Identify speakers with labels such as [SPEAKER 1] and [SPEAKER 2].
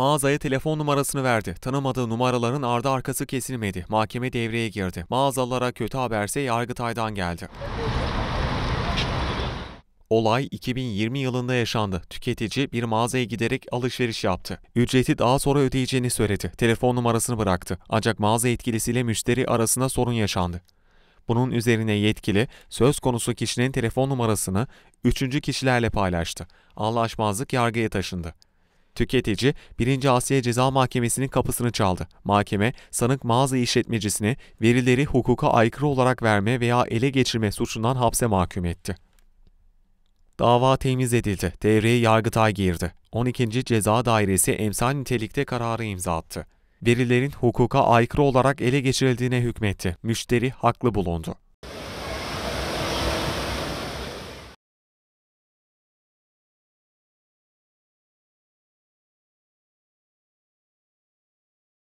[SPEAKER 1] Mağazaya telefon numarasını verdi. Tanımadığı numaraların ardı arkası kesilmedi. Mahkeme devreye girdi. Mağazalara kötü haberse Yargıtay'dan geldi. Olay 2020 yılında yaşandı. Tüketici bir mağazaya giderek alışveriş yaptı. Ücreti daha sonra ödeyeceğini söyledi. Telefon numarasını bıraktı. Ancak mağaza yetkilisiyle müşteri arasında sorun yaşandı. Bunun üzerine yetkili söz konusu kişinin telefon numarasını üçüncü kişilerle paylaştı. Anlaşmazlık yargıya taşındı. Tüketici 1. Asya Ceza Mahkemesi'nin kapısını çaldı. Mahkeme, sanık mağaza işletmecisini verileri hukuka aykırı olarak verme veya ele geçirme suçundan hapse mahkum etti. Dava temiz edildi. Devreye Yargıtay girdi. 12. Ceza Dairesi emsal nitelikte kararı imza attı. Verilerin hukuka aykırı olarak ele geçirildiğine hükmetti. Müşteri haklı bulundu.